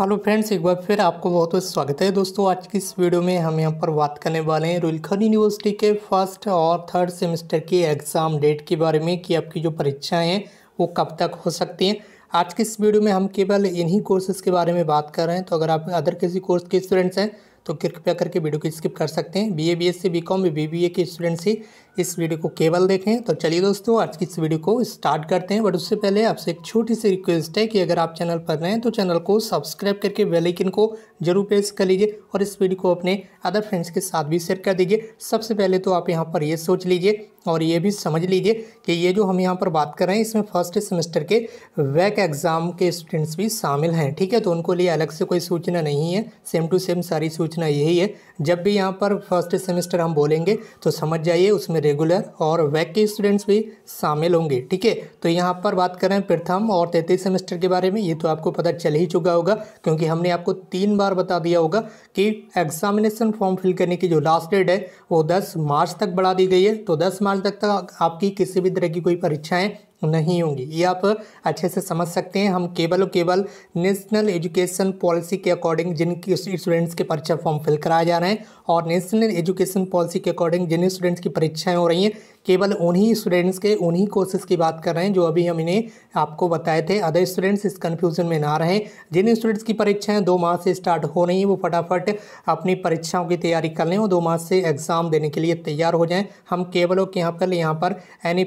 hello friends एक बार फिर आपको बहुत बहुत स्वागत है दोस्तों आज की इस वीडियो में हम यहाँ पर बात करने वाले हैं रुलखन यूनिवर्सिटी के फर्स्ट और थर्ड सेमेस्टर के एग्ज़ाम डेट के बारे में कि आपकी जो परीक्षाएं हैं वो कब तक हो सकती हैं आज की इस वीडियो में हम केवल इन्हीं कोर्सेज़ के बारे में बात कर रहे हैं तो अगर आप अदर किसी कोर्स के स्टूडेंट्स हैं तो कृपया करके वीडियो को स्किप कर सकते हैं BA BSc BCom BBA के स्टूडेंट्स ही इस वीडियो को केवल देखें तो चलिए दोस्तों आज की इस वीडियो को स्टार्ट करते हैं बट उससे पहले आपसे एक छोटी सी रिक्वेस्ट है कि अगर आप चैनल पर नए हैं तो चैनल को सब्सक्राइब करके बेलाइकिन को जरूर प्रेस कर लीजिए और इस वीडियो को अपने अदर फ्रेंड्स के साथ भी शेयर कर दीजिए सबसे पहले तो आप यहाँ पर ये सोच लीजिए और ये भी समझ लीजिए कि ये जो हम यहाँ पर बात कर रहे हैं इसमें फर्स्ट सेमेस्टर के वैक एग्ज़ाम के स्टूडेंट्स भी शामिल हैं ठीक है तो उनको लिए अलग से कोई सूचना नहीं है सेम टू सेम सारी सूचना यही है जब भी यहाँ पर फर्स्ट सेमेस्टर हम बोलेंगे तो समझ जाइए उसमें रेगुलर और वैक के स्टूडेंट्स भी शामिल होंगे ठीक है तो यहाँ पर बात करें प्रथम और तैतीस सेमेस्टर के बारे में ये तो आपको पता चल ही चुका होगा क्योंकि हमने आपको तीन बार बता दिया होगा कि एग्जामिनेशन फॉर्म फिल करने की जो लास्ट डेट है वो दस मार्च तक बढ़ा दी गई है तो दस मार्च तक तक आपकी किसी भी तरह की कोई परीक्षाएँ नहीं होंगी ये आप अच्छे से समझ सकते हैं हम केवल और केवल नेशनल एजुकेशन पॉलिसी के अकॉर्डिंग जिन स्टूडेंट्स के परीक्षा फॉर्म फिल कराए जा रहे हैं और नेशनल एजुकेशन पॉलिसी के अकॉर्डिंग जिन स्टूडेंट्स की परीक्षाएं हो रही हैं केवल उन्हीं स्टूडेंट्स के उन्हीं कोर्सेज की बात कर रहे हैं जो अभी हम इन्हें आपको बताए थे अदर स्टूडेंट्स इस कन्फ्यूजन में ना रहें जिन स्टूडेंट्स की परीक्षाएं दो माह से स्टार्ट हो रही हैं वो फटाफट अपनी परीक्षाओं की तैयारी कर लें और दो माह से एग्ज़ाम देने के लिए तैयार हो जाएँ हम केवल और यहाँ पर यहाँ पर एन ई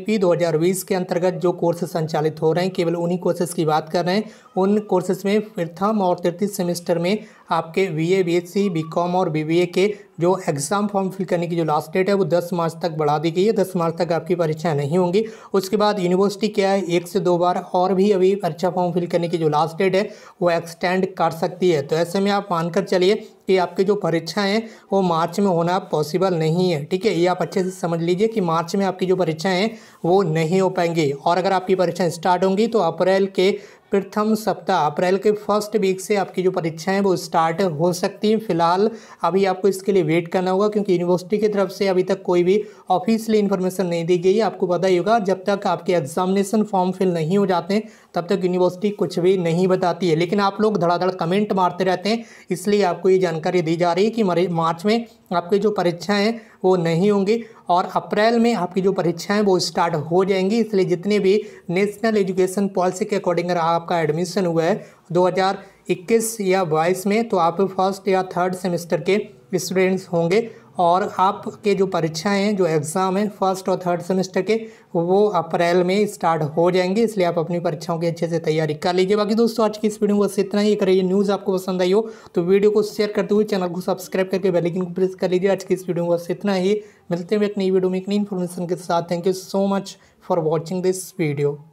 के अंतर्गत जो कोर्स संचालित हो रहे हैं केवल उन्हीं कोर्सेज की बात कर रहे हैं उन कोर्सेज में प्रथम और तृतीय सेमेस्टर में आपके BA BSc BCom और बी बी ए के जो एग्ज़ाम फॉर्म फिल करने की जो लास्ट डेट है वो 10 मार्च तक बढ़ा दी गई है 10 मार्च तक आपकी परीक्षाएं नहीं होंगी उसके बाद यूनिवर्सिटी क्या है एक से दो बार और भी अभी परीक्षा फॉर्म फिल करने की जो लास्ट डेट है वो एक्सटेंड कर सकती है तो ऐसे में आप मानकर चलिए कि आपकी जो परीक्षाएँ हैं वो मार्च में होना पॉसिबल नहीं है ठीक है ये आप अच्छे से समझ लीजिए कि मार्च में आपकी जो परीक्षाएँ हैं वो नहीं हो पाएंगी और अगर आपकी परीक्षाएँ स्टार्ट होंगी तो अप्रैल के प्रथम सप्ताह अप्रैल के फर्स्ट वीक से आपकी जो परीक्षाएं वो स्टार्ट हो सकती हैं फिलहाल अभी आपको इसके लिए वेट करना होगा क्योंकि यूनिवर्सिटी की तरफ से अभी तक कोई भी ऑफिशियली इन्फॉर्मेशन नहीं दी गई है आपको पता ही होगा जब तक आपके एग्जामिनेशन फॉर्म फिल नहीं हो जाते तब तक यूनिवर्सिटी कुछ भी नहीं बताती है लेकिन आप लोग धड़ाधड़ कमेंट मारते रहते हैं इसलिए आपको ये जानकारी दी जा रही है कि मार्च में आपकी जो परीक्षाएँ हैं वो नहीं होंगी और अप्रैल में आपकी जो हैं वो स्टार्ट हो जाएंगी इसलिए जितने भी नेशनल एजुकेशन पॉलिसी के अकॉर्डिंग आपका एडमिशन हुआ है दो इक्कीस या बाईस में तो आप फर्स्ट या थर्ड सेमेस्टर के स्टूडेंट्स होंगे और आपके जो परीक्षाएं हैं जो एग्ज़ाम हैं फर्स्ट और थर्ड सेमेस्टर के वो अप्रैल में स्टार्ट हो जाएंगे इसलिए आप अपनी परीक्षाओं की अच्छे से तैयारी कर लीजिए बाकी दोस्तों आज की इस वीडियो में बस इतना ही करिए न्यूज़ आपको पसंद आई हो तो वीडियो को शेयर करते हुए चैनल को सब्सक्राइब करके बेलकिन को प्रेस कर लीजिए आज की इस वीडियो में बस इतना ही मिलते हैं एक नई वीडियो में एक नई इन्फॉर्मेशन के साथ thank you so much for watching this video